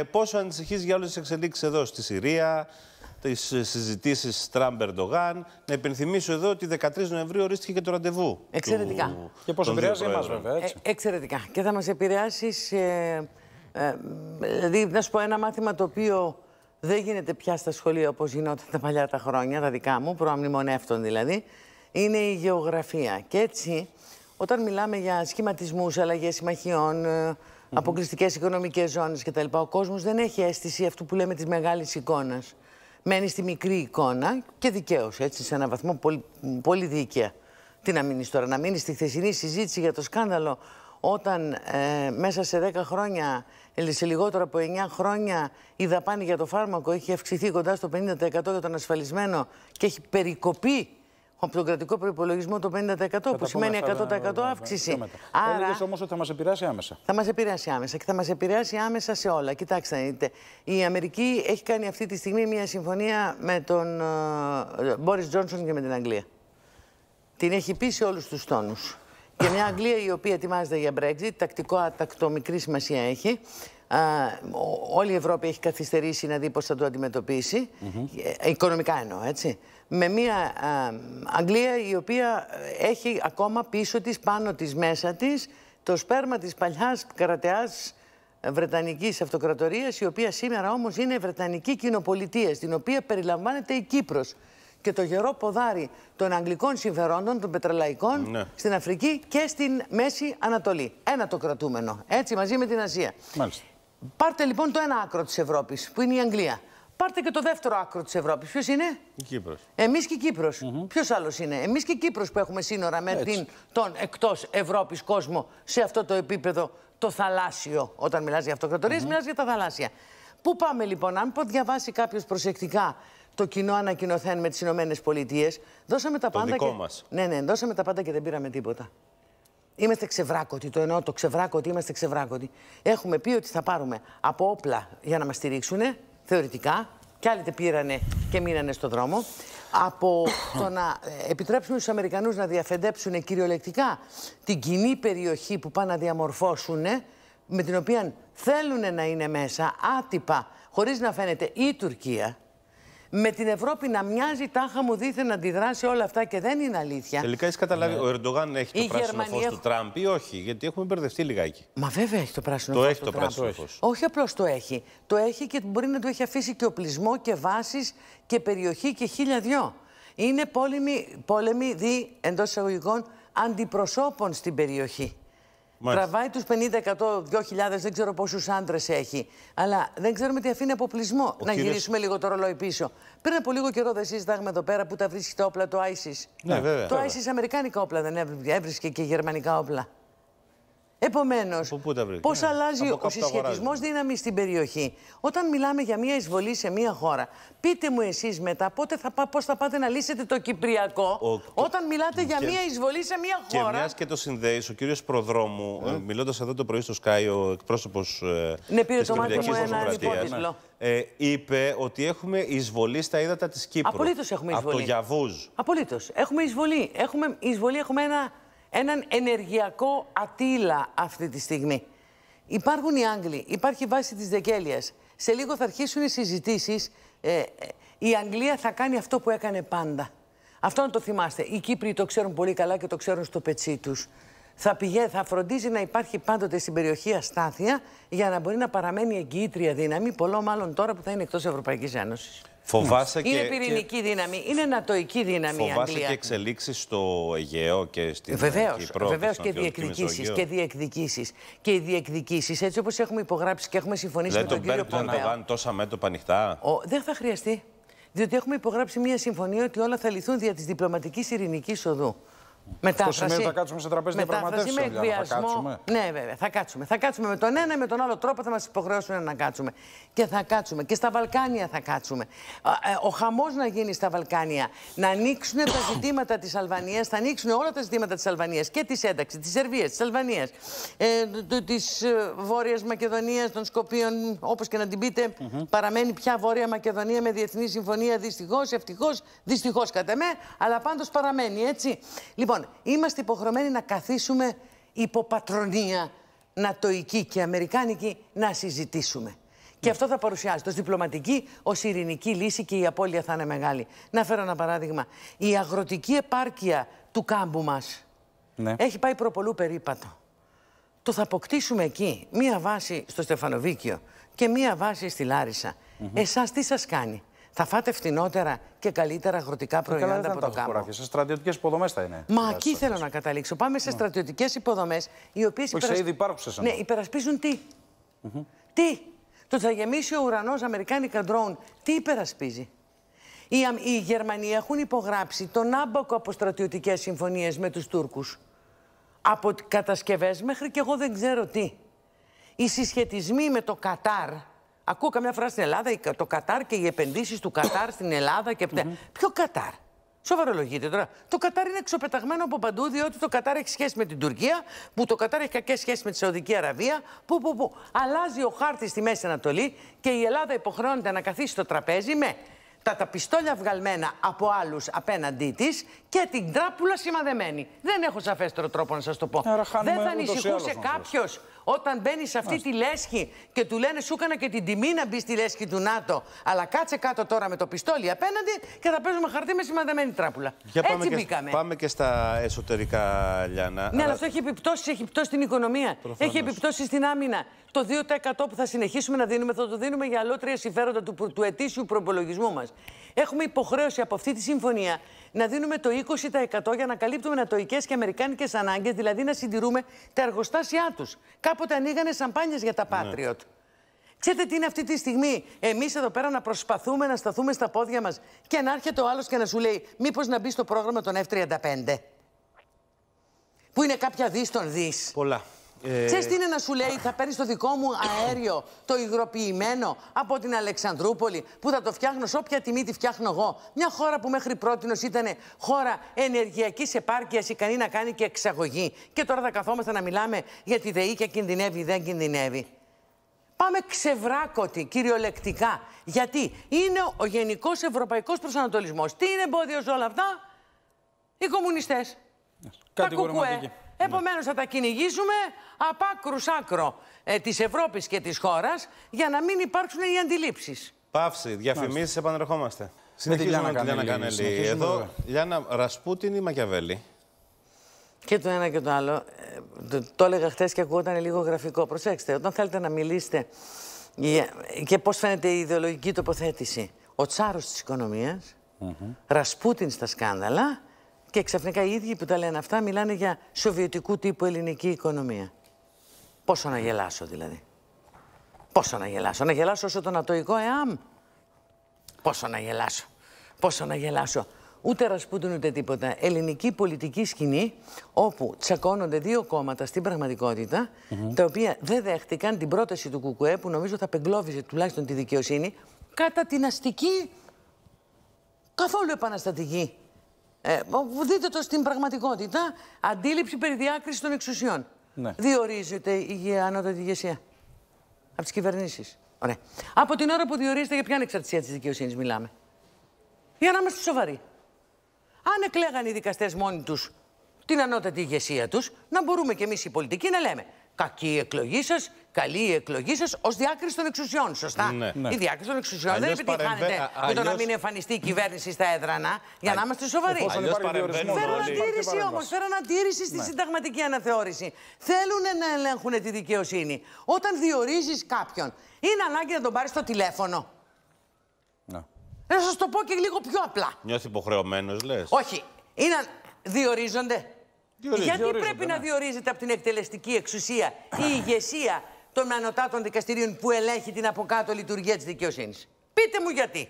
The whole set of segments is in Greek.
Ε, πόσο ανησυχείς για όλες τις εξελίξεις εδώ στη Συρία, τις συζητήσεις Τραμπ-Ερντογάν. Να υπενθυμίσω εδώ ότι 13 Νοεμβρίου ορίστηκε και το ραντεβού. Εξαιρετικά. Και πώς επηρεάζει εμά, βέβαια. Έτσι. Ε, εξαιρετικά. Και θα μας επηρεάσεις. Ε, ε, δηλαδή, να σου πω ένα μάθημα το οποίο δεν γίνεται πια στα σχολεία όπως γινόταν τα παλιά τα χρόνια, τα δικά μου, προαμνημονεύτων δηλαδή, είναι η γεωγραφία. Και έτσι, όταν μιλάμε για σχηματισμούς, αλλαγές συμμαχιών, ε, Mm-hmm. αποκλειστικές οικονομικές ζώνες κτλ. Ο κόσμος δεν έχει αίσθηση αυτού που λέμε τη μεγάλη εικόνα. Μένει στη μικρή εικόνα και δικαίως έτσι, σε έναν βαθμό πολύ, πολύ δίκαια. Τι να μείνεις τώρα, να μείνεις στη χθεσινή συζήτηση για το σκάνδαλο όταν ε, μέσα σε 10 χρόνια, σε λιγότερο από 9 χρόνια, η δαπάνη για το φάρμακο έχει αυξηθεί κοντά στο 50% για τον ασφαλισμένο και έχει περικοπεί από τον κρατικό προπολογισμό το 50%, που σημαίνει 100% ναι, αύξηση. Άρα... Έλεγες όμως ότι θα μας επηρεάσει άμεσα. Θα μας επηρεάσει άμεσα και θα μας επηρεάσει άμεσα σε όλα. Κοιτάξτε, είτε. η Αμερική έχει κάνει αυτή τη στιγμή μια συμφωνία με τον ε, Μπόρις uh, Τζόνσον και με την Αγγλία. Την έχει πει σε όλους τους τόνους. Και μια Αγγλία η οποία ετοιμάζεται για Brexit, τακτικό ατακτό μικρή σημασία έχει. Α, όλη η Ευρώπη έχει καθυστερήσει να δει πώς θα το αντιμετωπίσει. Ε, οικονομικά εννοώ, έτσι με μια Αγγλία η οποία ε, έχει ακόμα πίσω της, πάνω της, μέσα της, το σπέρμα της παλιάς κρατεάς ε, Βρετανικής Αυτοκρατορίας, η οποία σήμερα όμως είναι Βρετανική Κοινοπολιτεία, στην οποία περιλαμβάνεται η Κύπρος και το γερό ποδάρι των αγγλικών συμφερόντων, των πετρελαϊκών, ναι. στην Αφρική και στην Μέση Ανατολή. Ένα το κρατούμενο, έτσι, μαζί με την Ασία. Μάλιστα. Πάρτε λοιπόν το ένα άκρο της Ευρώπης, που είναι η Αγγλία. Πάρτε και το δεύτερο άκρο της Ευρώπης. Ποιος είναι, Η Κύπρος. Εμείς και η Κύπρος. Mm -hmm. Ποιος άλλος είναι, Εμείς και η Κύπρος που έχουμε σύνορα με την, τον εκτός Ευρώπης κόσμο σε αυτό το επίπεδο το θαλάσσιο. Όταν μιλάς για αυτοκρατορίες, mm -hmm. μιλάς για τα θαλάσσια. Πού πάμε λοιπόν, αν πω διαβάσει κάποιος προσεκτικά το κοινό ανακοινωθέν με τις Ηνωμένες Πολιτείες, δώσαμε τα πάντα. και... Ναι, ναι, δώσαμε τα πάντα και δεν πήραμε τίποτα. Είμαστε ξεβράκωτοι, το εννοώ το ξεβράκωτοι, είμαστε ξεβράκωτοι. Έχουμε πει ότι θα πάρουμε από όπλα για να μας στηρίξουν, θεωρητικά. Κι άλλοι τα πήρανε και μείνανε στο δρόμο. Από το να ε, επιτρέψουν στους Αμερικανούς να διαφεντέψουν κυριολεκτικά την κοινή περιοχή που πάνε να διαμορφώσουν, με την οποία θέλουν να είναι μέσα άτυπα, χωρίς να φαίνεται η Τουρκία, με την Ευρώπη να μοιάζει τάχα μου δίθεν αντιδράσει όλα αυτά και δεν είναι αλήθεια. Τελικά έχεις καταλάβει, ναι. ο Ερντογάν έχει το πράσινο φως του Τραμπ ή όχι, γιατί έχουμε μπερδευτεί λιγάκι. Μα βέβαια έχει το πράσινο φω. Το έχει το Τραμπ. πράσινο φως. Όχι απλώς το έχει. Το έχει και μπορεί να του έχει αφήσει και οπλισμό και βάσεις και περιοχή και χίλια δυο. Είναι πόλεμη πόλεμη δι εντός εισαγωγικών αντιπροσώπων στην περιοχή. Τραβάει τους 50%, 2.000, δεν ξέρω πόσους άντρες έχει. Αλλά δεν ξέρουμε τι αφήνει αποπλισμό. να γυρίσουμε λίγο το ρολόι πίσω. Πριν από λίγο καιρό δεν συζητάγαμε εδώ πέρα που τα βρίσκει τα όπλα του ISIS. Ναι, το ISIS αμερικάνικα όπλα δεν έβρισκε και γερμανικά όπλα. Επομένως, πώς ναι, αλλάζει ο συσχετισμό δύναμη στην περιοχή. Όταν μιλάμε για μια εισβολή σε μια χώρα, πείτε μου εσείς μετά πότε θα, θα πάτε να λύσετε το Κυπριακό. Όταν μιλάτε για μια εισβολή σε μια χώρα. Και μιας και το συνδέεις, ο κύριος Προδρόμου, mm. Ε. Ε, μιλώντας εδώ το πρωί στο Sky, ο εκπρόσωπος. Ε, ναι, πήρε το μάτι λοιπόν Ε, είπε ότι έχουμε εισβολή στα ύδατα της Κύπρου. Απολύτως έχουμε εισβολή. Από το Γιαβούζ. Απολύτως. Έχουμε Έχουμε εισβολή, έχουμε ένα έναν ενεργειακό ατύλα αυτή τη στιγμή. Υπάρχουν οι Άγγλοι, υπάρχει βάση της δεκέλιας. Σε λίγο θα αρχίσουν οι συζητήσεις. Ε, ε, η Αγγλία θα κάνει αυτό που έκανε πάντα. Αυτό να το θυμάστε. Οι Κύπροι το ξέρουν πολύ καλά και το ξέρουν στο πετσί τους θα, πηγε, θα φροντίζει να υπάρχει πάντοτε στην περιοχή αστάθεια για να μπορεί να παραμένει εγγύητρια δύναμη, πολλό μάλλον τώρα που θα είναι εκτός Ευρωπαϊκής Ένωσης. Φοβάσαι είναι και, πυρηνική δύναμη, είναι νατοϊκή δύναμη. Φοβάσαι η και εξελίξεις στο Αιγαίο και στην Βεβαίως και διεκδικήσει. Και, διεκδικήσεις. και οι διεκδικήσεις, έτσι όπως έχουμε υπογράψει και έχουμε συμφωνήσει με τον, κύριο Πομπέο. Δεν τον τόσα μέτωπα ανοιχτά. Ο, δεν θα χρειαστεί. Διότι έχουμε υπογράψει μια συμφωνία ότι όλα θα λυθούν δια της διπλωματικής ειρηνικής οδού. Μετάφραση. σημαίνει ότι θα κάτσουμε σε τραπέζι να Με θα κάτσουμε. Ναι, βέβαια, θα κάτσουμε. Θα κάτσουμε με τον ένα ή με τον άλλο τρόπο, θα μας υποχρεώσουν να κάτσουμε. Και θα κάτσουμε. Και στα Βαλκάνια θα κάτσουμε. Ε, ο χαμός να γίνει στα Βαλκάνια. Να ανοίξουν τα ζητήματα της Αλβανίας, θα ανοίξουν όλα τα ζητήματα της Αλβανίας και της ένταξης, της Σερβίας, της Αλβανίας, ε, της ε, Βόρειας Μακεδονίας, των Σκοπίων, όπως και να την πείτε, mm παραμένει πια Βόρεια Μακεδονία με διεθνή συμφωνία δυστυχώς, ευτυχώς, δυστυχώς κατά με, αλλά πάντως παραμένει έτσι. Λοιπόν, Λοιπόν, είμαστε υποχρεωμένοι να καθίσουμε υποπατρονία νατοϊκή και αμερικάνικη να συζητήσουμε. Και αυτό θα παρουσιάζεται ως διπλωματική, ως ειρηνική λύση και η απώλεια θα είναι μεγάλη. Να φέρω ένα παράδειγμα. Η αγροτική επάρκεια του κάμπου μας ναι. έχει πάει προπολού περίπατο. Το θα αποκτήσουμε εκεί μία βάση στο Στεφανοβίκιο και μία βάση στη Λάρισα. Mm Εσάς τι σας κάνει θα φάτε φτηνότερα και καλύτερα αγροτικά ε, προϊόντα από το κάμμα. Σε στρατιωτικές υποδομές θα είναι. Μα εκεί θέλω να καταλήξω. Πάμε σε ναι. στρατιωτικές υποδομές, οι οποίες. σε ήδη Ναι, υπερασπίζουν τι. Mm Τι. Το ότι θα γεμίσει ο ουρανός Αμερικάνικα ντρόουν, τι υπερασπίζει. Οι, οι Γερμανοί έχουν υπογράψει τον άμπακο από στρατιωτικές συμφωνίες με τους Τούρκους. Από κατασκευές μέχρι και εγώ δεν ξέρω τι. Οι συσχετισμοί με το Κατάρ, Ακούω καμιά φορά στην Ελλάδα το Κατάρ και οι επενδύσεις του Κατάρ στην Ελλάδα και. Mm -hmm. Ποιο Κατάρ. Σοβαρολογείτε τώρα. Το Κατάρ είναι εξοπεταγμένο από παντού, διότι το Κατάρ έχει σχέση με την Τουρκία, που το Κατάρ έχει κακές σχέσεις με τη Σαουδική Αραβία. Που, που, που. Αλλάζει ο χάρτης στη Μέση Ανατολή και η Ελλάδα υποχρεώνεται να καθίσει στο τραπέζι με τα, τα πιστόλια βγαλμένα από άλλους απέναντί της και την τράπουλα σημαδεμένη. Δεν έχω σαφέστερο τρόπο να σας το πω. Άρα, Δεν θα ανησυχούσε κάποιος όταν μπαίνεις σε αυτή τη λέσχη και του λένε σου έκανα και την τιμή να μπεις στη λέσχη του ΝΑΤΟ. Αλλά κάτσε κάτω τώρα με το πιστόλι απέναντι και θα παίζουμε χαρτί με σημαδεμένη τράπουλα. Για Έτσι πάμε μπήκαμε. Και, πάμε και στα εσωτερικά, Λιάννα. Ναι, αλλά, αλλά αυτό έχει επιπτώσεις. Έχει επιπτώσεις στην οικονομία. Προφανώς. Έχει επιπτώσεις στην άμυνα. Το 2% που θα συνεχίσουμε να δίνουμε θα το δίνουμε για αλότρια συμφέροντα του, του ετήσιου προπολογισμού μας. Έχουμε υποχρέωση από αυτή τη συμφωνία να δίνουμε το 20% για να καλύπτουμε νατοικέ και αμερικάνικες ανάγκες, δηλαδή να συντηρούμε τα εργοστάσια τους κάποτε ανοίγανε σαμπάνιες για τα ναι. Patriot. Ξέρετε τι είναι αυτή τη στιγμή. Εμείς εδώ πέρα να προσπαθούμε να σταθούμε στα πόδια μας και να έρχεται ο άλλος και να σου λέει, Μήπως να μπει στο πρόγραμμα των F35. Που είναι κάποια δις δις. Πολλά. Ε... Ξέρεις τι είναι να σου λέει, θα παίρνεις το δικό μου αέριο, το υγροποιημένο από την Αλεξανδρούπολη, που θα το φτιάχνω σε όποια τιμή τη φτιάχνω εγώ. Μια χώρα που μέχρι πρώτη ήταν χώρα ενεργειακής επάρκειας, ικανή να κάνει και εξαγωγή. Και τώρα θα καθόμαστε να μιλάμε για τη ΔΕΗ και κινδυνεύει ή δεν κινδυνεύει. Πάμε ξεβράκωτοι, κυριολεκτικά. Γιατί είναι ο γενικός ευρωπαϊκός προσανατολισμός. Τι είναι εμπόδιος σε όλα αυτά, οι κομμουνιστές. Yes. Ναι. Επομένως θα τα κυνηγήσουμε απ' άκρους άκρο ε, της Ευρώπης και της χώρας για να μην υπάρξουν οι αντιλήψεις. Παύση, Διαφημίσεις. επανερχόμαστε. Συνεχίζουμε με τη Λιάννα Κανέλη. Εδώ, Λιάννα Ρασπούτιν ή Μακιαβέλη. Και το ένα και το άλλο. Το, ε, το έλεγα χθες και ακούγονταν λίγο γραφικό. Προσέξτε, όταν θέλετε να μιλήσετε και πώς φαίνεται η ιδεολογική τοποθέτηση. Ο τσάρος της οικονομίας, mm Ρασπούτιν στα σκάνδαλα και ξαφνικά οι ίδιοι που τα λένε αυτά μιλάνε για σοβιετικού τύπου ελληνική οικονομία. Πόσο να γελάσω δηλαδή. Πόσο να γελάσω. Να γελάσω όσο τον ατοϊκό ΕΑΜ. Πόσο να γελάσω. Πόσο να γελάσω. Ούτε ρασπούντουν ούτε τίποτα. Ελληνική πολιτική σκηνή όπου τσακώνονται δύο κόμματα στην πραγματικότητα τα οποία δεν δέχτηκαν την πρόταση του ΚΚΕ που νομίζω θα πεγκλώβιζε τουλάχιστον τη δικαιοσύνη κατά την αστική καθόλου επαναστατική ε, δείτε το στην πραγματικότητα. Αντίληψη περί διάκρισης των εξουσιών. Ναι. Διορίζεται η ανώτατη ηγεσία. Από τις κυβερνήσεις. Από την ώρα που διορίζεται, για ποια ανεξαρτησία της δικαιοσύνης μιλάμε. Για να είμαστε σοβαροί. Αν εκλέγαν οι δικαστές μόνοι τους την ανώτατη ηγεσία τους, να μπορούμε κι εμείς οι πολιτικοί να λέμε Κακή η εκλογή σα, καλή η εκλογή σας ως διάκριση των εξουσιών. Σωστά. Ναι. Η ναι. διάκριση των εξουσιών δεν επιτυχάνεται με το να μην εμφανιστεί η κυβέρνηση στα έδρανα, για να είμαστε σοβαροί. Φέρω αντίρρηση όμω, φέρω αντίρρηση στη ναι. συνταγματική αναθεώρηση. Θέλουν να ελέγχουν τη δικαιοσύνη. Όταν διορίζεις κάποιον, είναι ανάγκη να τον πάρεις στο τηλέφωνο. Ναι. Να σας το πω και λίγο πιο απλά. Νιώθεις υποχρεωμένος, λες. Όχι. Είναι... Διορίζονται γιατί πρέπει να διορίζεται από την εκτελεστική εξουσία η ηγεσία των ανωτάτων δικαστηρίων που ελέγχει την αποκάτω λειτουργία της δικαιοσύνης. Πείτε μου γιατί.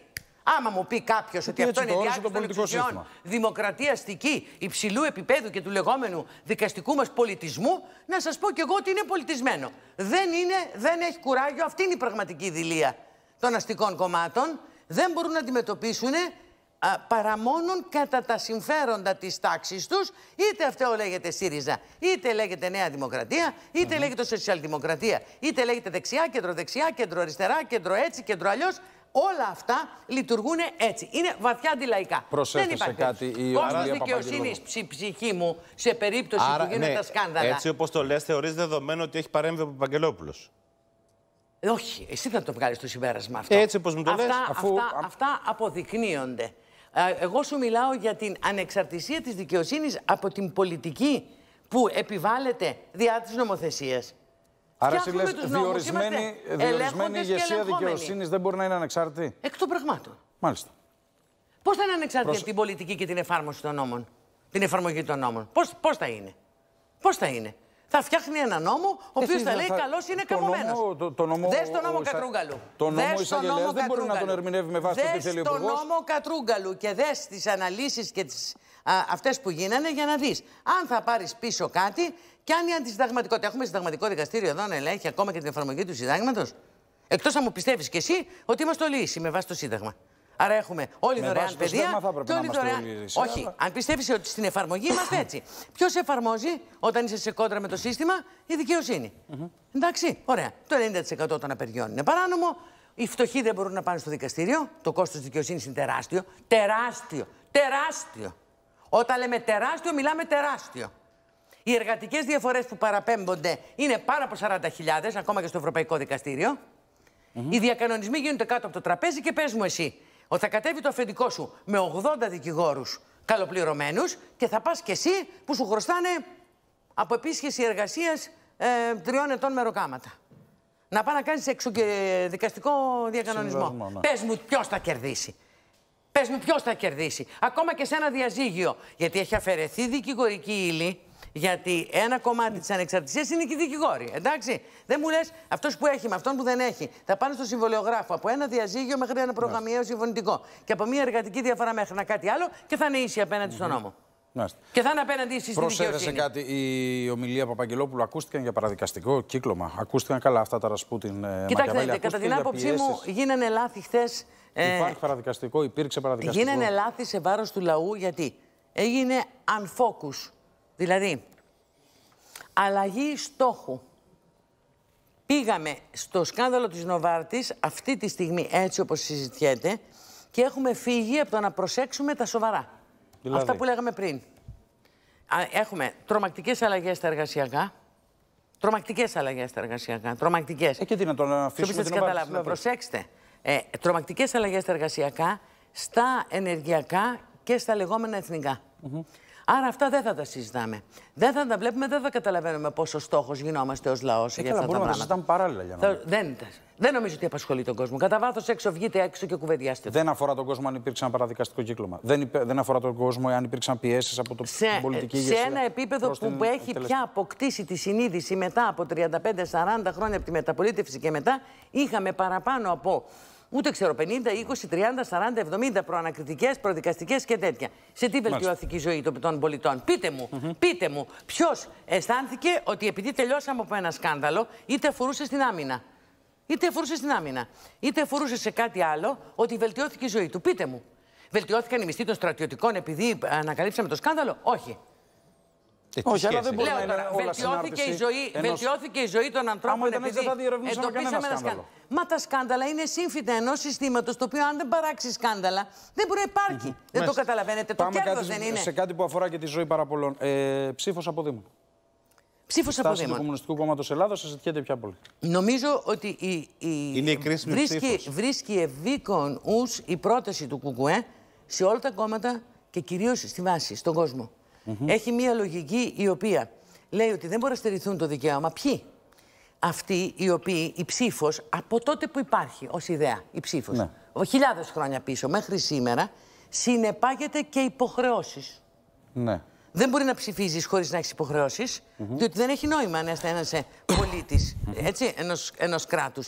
Άμα μου πει κάποιος ότι αυτό είναι διάκριση των εξουσιών, δημοκρατία υψηλού επίπεδου και του λεγόμενου δικαστικού μας πολιτισμού, να σας πω κι εγώ ότι είναι πολιτισμένο. Δεν, είναι, δεν έχει κουράγιο. Αυτή είναι η πραγματική δηλία των αστικών κομμάτων. Δεν μπορούν να αντιμετωπίσουν α, παρά μόνον κατά τα συμφέροντα της τάξης τους, είτε αυτό λέγεται ΣΥΡΙΖΑ, είτε λέγεται Νέα Δημοκρατία, είτε mm -hmm. λέγεται Σοσιαλδημοκρατία, είτε λέγεται δεξιά, κέντρο-δεξιά, κέντρο-αριστερά, κέντρο-έτσι, κέντρο-αλλιώς, όλα αυτά λειτουργούν έτσι. Είναι βαθιά αντιλαϊκά. Προσέξτε κάτι η Πώ δικαιοσύνης ψη, ψυχή μου σε περίπτωση Άρα, που γίνονται ναι, τα σκάνδαλα. Έτσι όπως το λες, θεωρείς δεδομένο ότι έχει παρέμβει ο Παπαγγελόπουλος. Ε, όχι, εσύ θα το βγάλεις το συμπέρασμα αυτό. Έτσι όπως μου το λες. αφού... αυτά, αυτά αποδεικνύονται. Ε, εγώ σου μιλάω για την ανεξαρτησία της δικαιοσύνης από την πολιτική που επιβάλλεται διά της νομοθεσίας. Άρα εσύ λες διορισμένη, διορισμένη ηγεσία δικαιοσύνης δεν μπορεί να είναι ανεξάρτητη. Εκ των πραγμάτων. Μάλιστα. Πώς θα είναι ανεξάρτητη την πολιτική και την εφάρμοση των νόμων. Την εφαρμογή των νόμων. Πώς, πώς θα είναι. Πώς θα είναι θα φτιάχνει ένα νόμο, ο ε, οποίος θα λέει θα... καλός είναι καμωμένος. Το, το, νόμο... Δες τον νόμο Κατρούγκαλου. Το νόμο εισαγγελέα δεν μπορεί να τον ερμηνεύει με βάση το τι θέλει ο Υπουργός. νόμο Κατρούγκαλου και δες τις αναλύσεις και τις αυτές που γίνανε για να δεις αν θα πάρεις πίσω κάτι και αν η αντισυνταγματικότητα. Έχουμε συνταγματικό δικαστήριο εδώ να ελέγχει ακόμα και την εφαρμογή του συντάγματος. Εκτός αν μου πιστεύεις κι εσύ ότι είμαστε όλοι ίσοι με βάση το Σύνταγμα. Άρα έχουμε όλη Με δωρεάν παιδεία. Και όλη δωρεάν. Όχι, αν πιστεύει ότι στην εφαρμογή είμαστε έτσι. Ποιος εφαρμόζει όταν είσαι σε κόντρα με το σύστημα, η δικαιοσύνη. Mm -hmm. Εντάξει, ωραία. Το 90% των απεργιών είναι παράνομο. Οι φτωχοί δεν μπορούν να πάνε στο δικαστήριο. Το κόστος της δικαιοσύνης είναι τεράστιο. Τεράστιο. Τεράστιο. Όταν λέμε τεράστιο, μιλάμε τεράστιο. Οι εργατικές διαφορές που παραπέμπονται είναι πάνω από 40.000, ακόμα και στο Ευρωπαϊκό Δικαστήριο. Mm -hmm. Οι διακανονισμοί γίνονται κάτω από το τραπέζι και πες μου εσύ, ότι θα κατέβει το αφεντικό σου με 80 δικηγόρους καλοπληρωμένους και θα πας κι εσύ που σου χρωστάνε από επίσχεση εργασίας ε, τριών ετών μεροκάματα. Να πάει να κάνεις δικαστικό διακανονισμό. Ναι. Πες μου, ποιος θα κερδίσει. Πες μου, ποιος θα κερδίσει. Ακόμα και σε ένα διαζύγιο. Γιατί έχει αφαιρεθεί δικηγορική ύλη γιατί ένα κομμάτι της ανεξαρτησίας είναι και οι δικηγόροι. Εντάξει. Δεν μου λες αυτός που έχει με αυτόν που δεν έχει. Θα πάνε στο συμβολιογράφο από ένα διαζύγιο μέχρι ένα προγραμμιαίο συμφωνητικό. Και από μια εργατική διαφορά μέχρι ένα κάτι άλλο και θα είναι ίσοι απέναντι στον νόμο. Μάλιστα. Και θα είναι απέναντι στη δικαιοσύνη. κάτι η ομιλία Παπαγγελόπουλου. Ακούστηκαν για παραδικαστικό κύκλωμα. Ακούστηκαν καλά αυτά τα ρασπούτιν. Ε, Κοιτάξτε, κατά την άποψή μου, γίνανε λάθη χθες. Ε, Υπάρχει παραδικαστικό, υπήρξε παραδικαστικό. Γίνανε λάθη σε βάρος του λαού γιατί έγινε unfocus Δηλαδή, αλλαγή στόχου. Πήγαμε στο σκάνδαλο της Νοβάρτης αυτή τη στιγμή, έτσι όπως συζητιέται, και έχουμε φύγει από το να προσέξουμε τα σοβαρά. Δηλαδή. Αυτά που λέγαμε πριν. Έχουμε τρομακτικές αλλαγές στα εργασιακά. Τρομακτικές αλλαγές στα εργασιακά. Τρομακτικές. Ε, και τι να τον αφήσουμε την καταλάβουμε. Δηλαδή. Προσέξτε. Ε, τρομακτικές αλλαγές στα εργασιακά, στα ενεργειακά και στα λεγόμενα εθνικά. Άρα αυτά δεν θα τα συζητάμε. Δεν θα τα βλέπουμε, δεν θα καταλαβαίνουμε πόσο στόχος γινόμαστε ως λαός για αυτά τα μπορούμε πράγματα. Να τα παράλληλα για να δεν, δεν νομίζω ότι απασχολεί τον κόσμο. Κατά βάθος έξω βγείτε έξω και κουβεντιάστε. Δεν αφορά τον κόσμο αν υπήρξε ένα παραδικαστικό κύκλωμα. Δεν, δεν αφορά τον κόσμο αν υπήρξαν πιέσεις από το... σε... την πολιτική ηγεσία. Σε ένα επίπεδο που, έχει πια αποκτήσει τη συνείδηση μετά από 35-40 χρόνια από τη μεταπολίτευση και μετά, είχαμε παραπάνω από ούτε ξέρω 50, 20, 30, 40, 70 προανακριτικές, προδικαστικές και τέτοια. Σε τι βελτιώθηκε η ζωή των πολιτών. Πείτε μου, πείτε μου, ποιος αισθάνθηκε ότι επειδή τελειώσαμε από ένα σκάνδαλο, είτε αφορούσε στην άμυνα. Είτε αφορούσε στην άμυνα, είτε αφορούσε σε κάτι άλλο, ότι βελτιώθηκε η ζωή του. Πείτε μου. Βελτιώθηκαν οι μισθοί των στρατιωτικών επειδή ε, ανακαλύψαμε το σκάνδαλο. Όχι. Όχι, αλλά δεν μπορεί να είναι όλα βελτιώθηκε, η ζωή, βελτιώθηκε η ζωή των ανθρώπων. Άμα επειδή... θα σκάνδαλο. Μα τα σκάνδαλα είναι σύμφυτα ενός συστήματος το οποίο αν δεν παράξει σκάνδαλα δεν μπορεί να υπαρχει Δεν το καταλαβαίνετε. Πάμε το κέρδο δεν είναι. Σε κάτι που αφορά και τη ζωή παραπολών. Ε, Ψήφος από Δήμο. Ψήφος από Δήμο. του Κομμουνιστικού Κόμματος Ελλάδα συζητιέται πια πολύ. Νομίζω ότι η, η... Είναι η βρίσκει, βρίσκει ευήκον ους η πρόταση του Κουκουέ σε όλα τα κόμματα και κυρίως στη βάση, στον κόσμο έχει μία λογική η οποία λέει ότι δεν μπορεί να στερηθούν το δικαίωμα. Ποιοι? Αυτοί οι οποίοι η ψήφος από τότε που υπάρχει ως ιδέα, η ψήφος, ναι. χιλιάδες χρόνια πίσω μέχρι σήμερα, συνεπάγεται και υποχρεώσεις. Ναι. Δεν μπορεί να ψηφίζεις χωρίς να έχεις διότι δεν έχει νόημα να είσαι ένας ε, πολίτης ενό κράτου.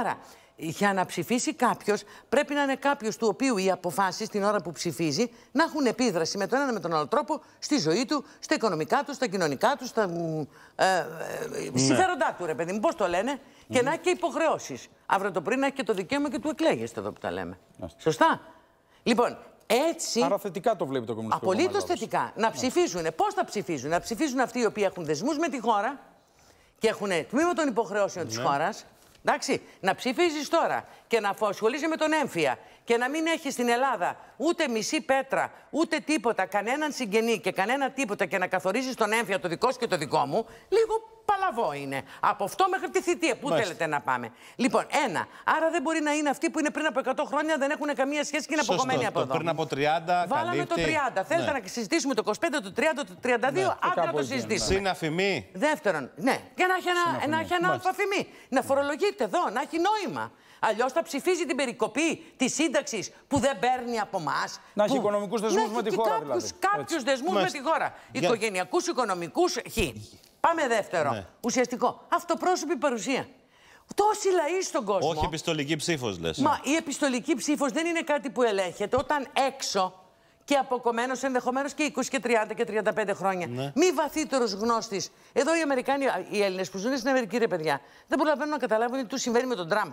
Άρα για να ψηφίσει κάποιος, πρέπει να είναι κάποιος του οποίου οι αποφάσεις την ώρα που ψηφίζει να έχουν επίδραση με τον ένα με τον άλλο τρόπο στη ζωή του, στα οικονομικά του, στα κοινωνικά του, στα ε, ε, ναι. συμφέροντά του, ρε παιδί μου. Πώς το λένε, και mm να έχει και υποχρεώσεις. Αύριο το πρωί να έχει και το δικαίωμα και του εκλέγεστε εδώ που τα λέμε. Άστε. Σωστά. Λοιπόν, έτσι. Άρα το βλέπει το Κομμουνιστικό Απολύτω θετικά. Να ναι. ψηφίζουν. Πώς θα ψηφίζουν, να ψηφίζουν αυτοί οι οποίοι έχουν δεσμούς με τη χώρα και έχουν τμήμα των υποχρεώσεων ναι. τη χώρας. Εντάξει, να ψηφίζεις τώρα και να ασχολείσαι με τον έμφυα και να μην έχεις στην Ελλάδα ούτε μισή πέτρα, ούτε τίποτα, κανέναν συγγενή και κανένα τίποτα και να καθορίζεις τον έμφυα το δικό σου και το δικό μου, λίγο παλαβό είναι. Από αυτό μέχρι τη θητεία. Πού Μάλιστα. θέλετε να πάμε. Λοιπόν, ένα. Άρα δεν μπορεί να είναι αυτοί που θελετε πριν από 100 χρόνια, δεν έχουν καμία σχέση και είναι Σωστό, αποκομμένοι από το εδώ. Πριν απο 100 χρονια δεν εχουν καμια σχεση και ειναι σωστο αποκομμενοι απο εδω πριν απο 30. Βάλαμε το 30. Ναι. Θέλετε να συζητήσουμε το 25, το 30, το 32. Ναι, Άντε να το συζητήσουμε. Ναι. Συναφημή. Δεύτερον, ναι. Και να έχει ένα, να έχει ένα Να φορολογείται εδώ, να έχει νόημα. Αλλιώς θα ψηφίζει την περικοπή της σύνταξης που δεν παίρνει από εμά. Να έχει που... οικονομικούς δεσμούς ναι, δηλαδή. με, τη χώρα. Κάποιους δεσμούς με τη χώρα. Οικογενειακούς, οικονομικούς, χ. Πάμε δεύτερο. Ναι. Ουσιαστικό. Αυτοπρόσωπη παρουσία. Τόσοι λαοί στον κόσμο. Όχι επιστολική ψήφος, λες. Μα η επιστολική ψήφος δεν είναι κάτι που ελέγχεται όταν έξω και αποκομμένος ενδεχομένως και 20 και 30 και 35 χρόνια. Ναι. Μη βαθύτερος γνώστης. Εδώ οι Αμερικάνοι, οι Έλληνες που ζουν στην Αμερική, ρε παιδιά, δεν προλαβαίνουν να καταλάβουν τι του συμβαίνει με τον Τραμπ.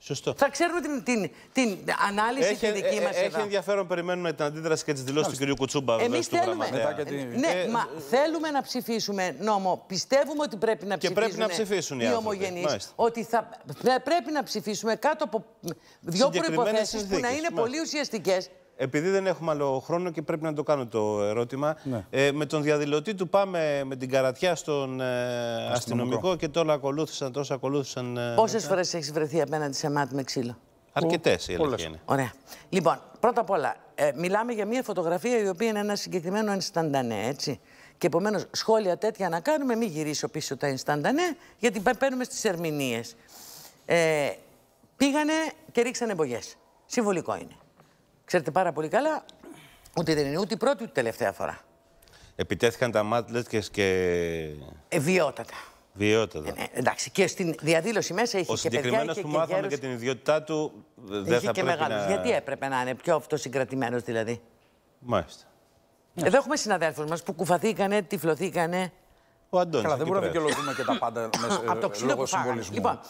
Σωστό. Θα ξέρουμε την, την, την ανάλυση έχει, τη δική ε, μας. Ε, έχει ενδιαφέρον, περιμένουμε την αντίδραση και τις δηλώσεις του κ. Κουτσούμπα. Εμεί θέλουμε. Ε, ναι, θέλουμε να ψηφίσουμε νόμο. Πιστεύουμε ότι πρέπει να ψηφίσουμε και πρέπει να ψηφίσουν οι, ομογενεί. Ότι θα, πρέπει να ψηφίσουμε κάτω από δύο προποθέσει που να είναι πολύ ουσιαστικές επειδή δεν έχουμε άλλο χρόνο και πρέπει να το κάνω το ερώτημα, ναι. ε, με τον διαδηλωτή του πάμε με την καρατιά στον ε, αστυνομικό και τώρα ακολούθησαν, τόσο ακολούθησαν. Ε, Πόσες φορές έχεις βρεθεί απέναντι σε μάτι με ξύλο, Αρκετές η αλήθεια είναι. Ωραία. Λοιπόν, πρώτα απ' όλα, ε, μιλάμε για μια φωτογραφία η οποία είναι ένα συγκεκριμένο ενσταντανέ, έτσι. Και επομένως, σχόλια τέτοια να κάνουμε, μην γυρίσω πίσω τα ενσταντανέ, γιατί παίρνουμε στις ερμηνείες. Ε, πήγανε και ρίξανε μπογιές. Συμβολικό είναι. Ξέρετε πάρα πολύ καλά ότι δεν είναι ούτε η πρώτη ούτε η τελευταία φορά. Επιτέθηκαν τα μάτλε και. Ε, βιώτατα. Βιώτατα. Ε, ναι, εντάξει, και στην διαδήλωση μέσα είχε Ο και παιδιά. Ο που μάθαμε γέρος... και την ιδιότητά του δεν είχε θα και πρέπει να... Γιατί έπρεπε να είναι πιο αυτοσυγκρατημένος δηλαδή. Μάλιστα. Ναι. Εδώ έχουμε συναδέλφους μας που κουφαθήκανε, τυφλωθήκανε. Ο Αντώνης, Καλά, δεν μπορούμε να δικαιολογούμε και τα πάντα μέσα από το λόγω συμβολισμού. Λοιπόν,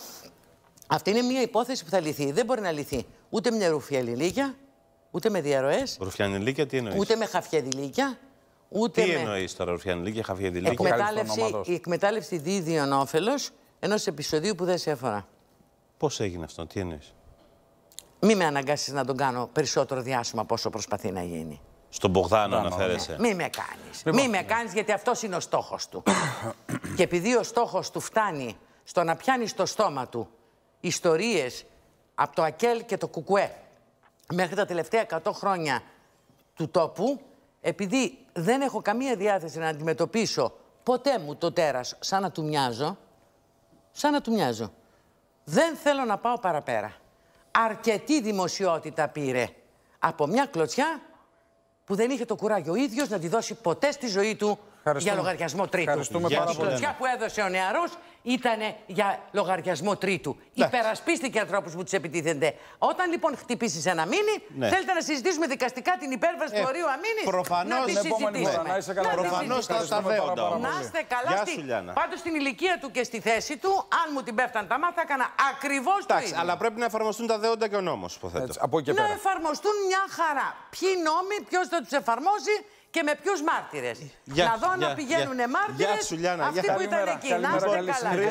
αυτή είναι μια υπόθεση που θα λυθεί. Δεν μπορεί να λυθεί ούτε μια ρουφή λίλια. Ούτε με διαρροές. Ρουφιανιλίκια τι εννοείς. Ούτε με χαφιεδιλίκια. Ούτε τι με... εννοείς τώρα, Ρουφιανιλίκια, Λίκια. Εκμετάλλευση, η εκμετάλλευση δίδυων όφελος ενός επεισοδίου που δεν σε αφορά. Πώς έγινε αυτό, τι εννοείς. Μη με αναγκάσεις να τον κάνω περισσότερο διάσημο από όσο προσπαθεί να γίνει. Στον Μπογδάνο ναι. αναφέρεσαι. Μη με κάνεις. Μη με κάνεις γιατί αυτός είναι ο στόχος του. και επειδή ο στόχος του φτάνει στο να πιάνεις στο στόμα του ιστορίες από το ΑΚΕΛ και το κουκουέ μέχρι τα τελευταία 100 χρόνια του τόπου, επειδή δεν έχω καμία διάθεση να αντιμετωπίσω ποτέ μου το τέρας σαν να του μοιάζω, σαν να του μοιάζω. Δεν θέλω να πάω παραπέρα. Αρκετή δημοσιότητα πήρε από μια κλωτσιά που δεν είχε το κουράγιο ο ίδιος να τη δώσει ποτέ στη ζωή του για λογαριασμό τρίτου. Ευχαριστούμε Η κλωτσιά που έδωσε ο νεαρός ήταν για λογαριασμό τρίτου. Υπερασπίστηκε ανθρώπους που τους επιτίθενται. Όταν λοιπόν χτυπήσεις ένα μήνυ, ναι. θέλετε να συζητήσουμε δικαστικά την υπέρβαση ε, του ορίου αμήνης. Προφανώς Προφανώ τα δέοντα. Να είστε καλά. Πάντως στην ηλικία του και στη θέση του, αν μου την πέφταν τα μάτια, έκανα ακριβώς το ίδιο. Αλλά πρέπει να εφαρμοστούν τα δέοντα και ο νόμος, Να εφαρμοστούν μια χαρά. Ποιοι νόμοι, ποιος θα του εφαρμόσει και με ποιους μάρτυρες. Να δω να πηγαίνουν μάρτυρε αυτοί που ήταν εκεί. Να είστε καλά.